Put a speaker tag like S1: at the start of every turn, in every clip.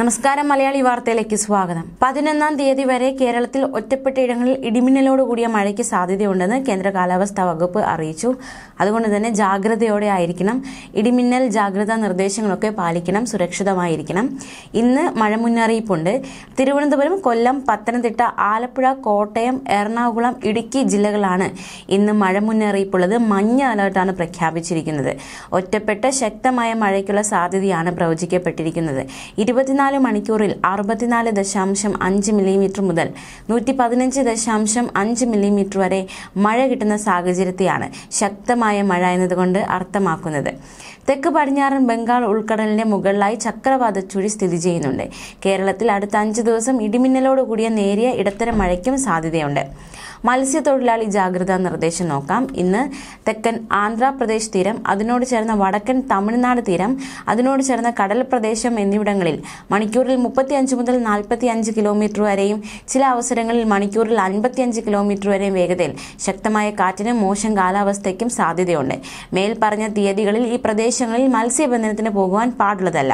S1: നമസ്കാരം മലയാളി വാർത്തയിലേക്ക് സ്വാഗതം പതിനൊന്നാം തീയതി വരെ കേരളത്തിൽ ഒറ്റപ്പെട്ടയിടങ്ങളിൽ ഇടിമിന്നലോട് കൂടിയ മഴയ്ക്ക് സാധ്യതയുണ്ടെന്ന് കേന്ദ്ര കാലാവസ്ഥാ വകുപ്പ് അറിയിച്ചു അതുകൊണ്ട് തന്നെ ജാഗ്രതയോടെ ആയിരിക്കണം ഇടിമിന്നൽ ജാഗ്രതാ നിർദ്ദേശങ്ങളൊക്കെ പാലിക്കണം സുരക്ഷിതമായിരിക്കണം ഇന്ന് മഴ മുന്നറിയിപ്പുണ്ട് തിരുവനന്തപുരം കൊല്ലം പത്തനംതിട്ട ആലപ്പുഴ കോട്ടയം എറണാകുളം ഇടുക്കി ജില്ലകളാണ് ഇന്ന് മഴ മുന്നറിയിപ്പുള്ളത് മഞ്ഞ അലേർട്ടാണ് പ്രഖ്യാപിച്ചിരിക്കുന്നത് ഒറ്റപ്പെട്ട ശക്തമായ മഴയ്ക്കുള്ള സാധ്യതയാണ് പ്രവചിക്കപ്പെട്ടിരിക്കുന്നത് ഇരുപത്തിനാല് ഇരുപത്തിനാല് മണിക്കൂറിൽ അറുപത്തിനാല് ദശാംശം അഞ്ച് മില്ലിമീറ്റർ മുതൽ നൂറ്റി പതിനഞ്ച് ദശാംശം അഞ്ച് മില്ലിമീറ്റർ വരെ മഴ കിട്ടുന്ന സാഹചര്യത്തെയാണ് ശക്തമായ മഴ എന്നതുകൊണ്ട് അർത്ഥമാക്കുന്നത് തെക്ക് പടിഞ്ഞാറൻ ബംഗാൾ ഉൾക്കടലിന്റെ മുകളിലായി ചക്രവാത ചുഴി സ്ഥിതി ചെയ്യുന്നുണ്ട് കേരളത്തിൽ അടുത്ത അഞ്ച് ദിവസം ഇടിമിന്നലോട് കൂടിയ നേരിയ ഇടത്തരം മഴയ്ക്കും സാധ്യതയുണ്ട് മത്സ്യത്തൊഴിലാളി ജാഗ്രതാ നിർദ്ദേശം നോക്കാം ഇന്ന് തെക്കൻ ആന്ധ്രാപ്രദേശ് തീരം അതിനോട് ചേർന്ന വടക്കൻ തമിഴ്നാട് തീരം അതിനോട് ചേർന്ന കടൽ പ്രദേശം എന്നിവിടങ്ങളിൽ മണിക്കൂറിൽ മുപ്പത്തിയഞ്ച് മുതൽ അഞ്ച് കിലോമീറ്റർ വരെയും ചില അവസരങ്ങളിൽ മണിക്കൂറിൽ അൻപത്തിയഞ്ച് കിലോമീറ്റർ വരെയും വേഗതയിൽ ശക്തമായ കാറ്റിനും മോശം കാലാവസ്ഥയ്ക്കും സാധ്യതയുണ്ട് മേൽപ്പറഞ്ഞ തീയതികളിൽ ഈ പ്രദേശങ്ങളിൽ മത്സ്യബന്ധനത്തിന് പോകുവാൻ പാടുള്ളതല്ല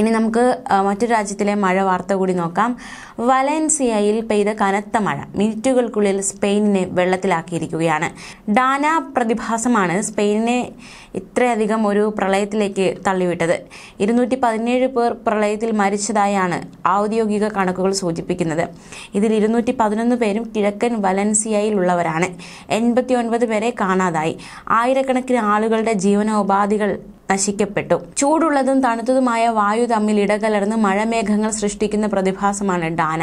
S1: ഇനി നമുക്ക് മറ്റൊരു രാജ്യത്തിലെ മഴ വാർത്ത കൂടി നോക്കാം വലൻസിയയിൽ പെയ്ത കനത്ത മഴ മിനിറ്റുകൾക്കുള്ളിൽ സ്പെയിനിനെ വെള്ളത്തിലാക്കിയിരിക്കുകയാണ് ഡാന പ്രതിഭാസമാണ് സ്പെയിനിനെ ഇത്രയധികം ഒരു പ്രളയത്തിലേക്ക് തള്ളിവിട്ടത് ഇരുന്നൂറ്റി പതിനേഴ് പേർ പ്രളയത്തിൽ മരിച്ചതായാണ് ഔദ്യോഗിക കണക്കുകൾ സൂചിപ്പിക്കുന്നത് ഇതിൽ ഇരുന്നൂറ്റി പതിനൊന്ന് പേരും കിഴക്കൻ വലൻസിയയിലുള്ളവരാണ് എൺപത്തി ഒൻപത് പേരെ കാണാതായി ആയിരക്കണക്കിന് ആളുകളുടെ ജീവനോപാധികൾ നശിക്കപ്പെട്ടു ചൂടുള്ളതും തണുത്തതുമായ വായു തമ്മിൽ ഇടകലർന്ന് മഴമേഘങ്ങൾ സൃഷ്ടിക്കുന്ന പ്രതിഭാസമാണ് ഡാന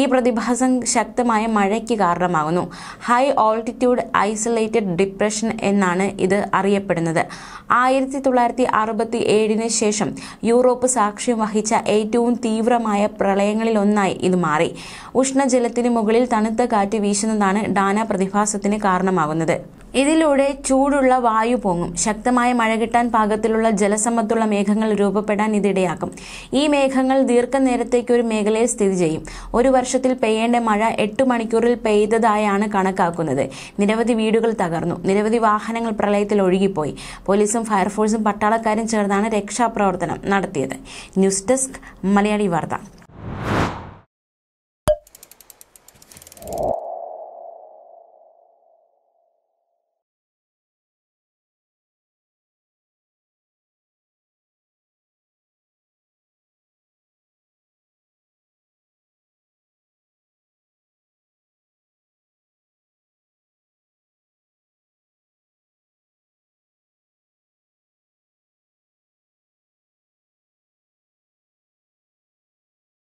S1: ഈ പ്രതിഭാസം ശക്തമായ മഴയ്ക്ക് കാരണമാകുന്നു ഹൈ ഓൾട്ടിറ്റ്യൂഡ് ഐസൊലേറ്റഡ് ഡിപ്രഷൻ എന്നാണ് ഇത് അറിയപ്പെടുന്നത് ആയിരത്തി തൊള്ളായിരത്തി അറുപത്തി ഏഴിന് ശേഷം യൂറോപ്പ് സാക്ഷ്യം വഹിച്ച ഏറ്റവും തീവ്രമായ പ്രളയങ്ങളിലൊന്നായി ഇത് മാറി ഉഷ്ണജലത്തിന് മുകളിൽ തണുത്ത കാറ്റ് വീശുന്നതാണ് ഡാന പ്രതിഭാസത്തിന് കാരണമാകുന്നത് ഇതിലൂടെ ചൂടുള്ള വായു പൊങ്ങും ശക്തമായ മഴ കിട്ടാൻ പാകത്തിലുള്ള ജലസമത്തുള്ള മേഘങ്ങൾ രൂപപ്പെടാൻ ഇതിടയാക്കും ഈ മേഘങ്ങൾ ദീർഘനേരത്തേക്ക് ഒരു മേഖലയിൽ സ്ഥിതി ചെയ്യും ഒരു വർഷത്തിൽ പെയ്യേണ്ട മഴ എട്ട് മണിക്കൂറിൽ പെയ്തതായാണ് കണക്കാക്കുന്നത് നിരവധി വീടുകൾ തകർന്നു നിരവധി വാഹനങ്ങൾ പ്രളയത്തിൽ ഒഴുകിപ്പോയി പോലീസും ഫയർഫോഴ്സും പട്ടാളക്കാരും ചേർന്നാണ് രക്ഷാപ്രവർത്തനം നടത്തിയത് ന്യൂസ് ഡെസ്ക് മലയാളി വാർത്ത